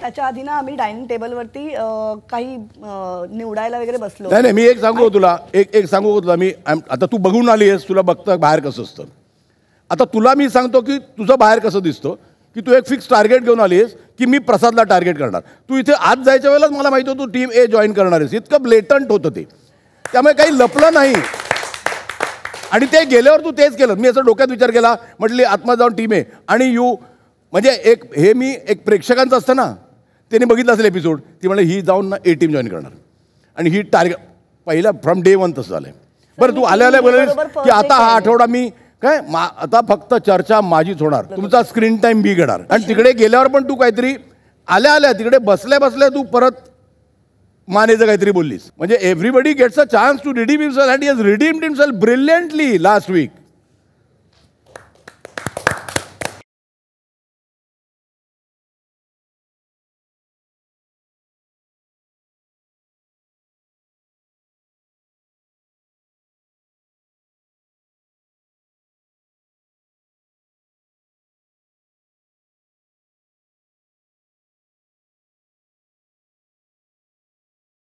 त्याच्या आधी ना आम्ही डायनिंग टेबलवरती काही निवडायला वगैरे बसलो नाही नाही मी एक सांगू तुला एक एक सांगू तुला मी आता तू बघून आली आहेस तुला बघता बाहेर कसं असतं आता तुला मी सांगतो की तुझं बाहेर कसं दिसतो की तू एक फिक्स टार्गेट घेऊन आली आहेस की मी प्रसादला टार्गेट करणार तू इथे आज जायच्या वेळेलाच मला माहिती होतं तू टीम ए जॉईन करणार आहेस इतकं ब्लेटंट होतं ते त्यामुळे काही लपलं नाही आणि ते गेल्यावर तू तेच केलं मी असं डोक्यात विचार केला म्हटली आत्मा जाऊन टीम ए आणि यू म्हणजे एक हे मी एक प्रेक्षकांचं असतं ना त्यांनी बघितलं असेल एपिसोड ती म्हणजे ही जाऊन ना ए टीम जॉईन करणार आणि ही टार्गेट पहिला फ्रॉम डे वन तसं झालं बरं तू आल्या आल्या बोलायस की आता हा आठवडा मी काय मा आता फक्त चर्चा माझीच होणार तुमचा स्क्रीन टाईम बी घेणार आणि तिकडे गेल्यावर पण तू काहीतरी आल्या आल्या तिकडे बसल्या बसल्या तू परत मानेचं काहीतरी बोललीस म्हणजे everybody gets a chance to redeem himself and is redeemed himself brilliantly last weak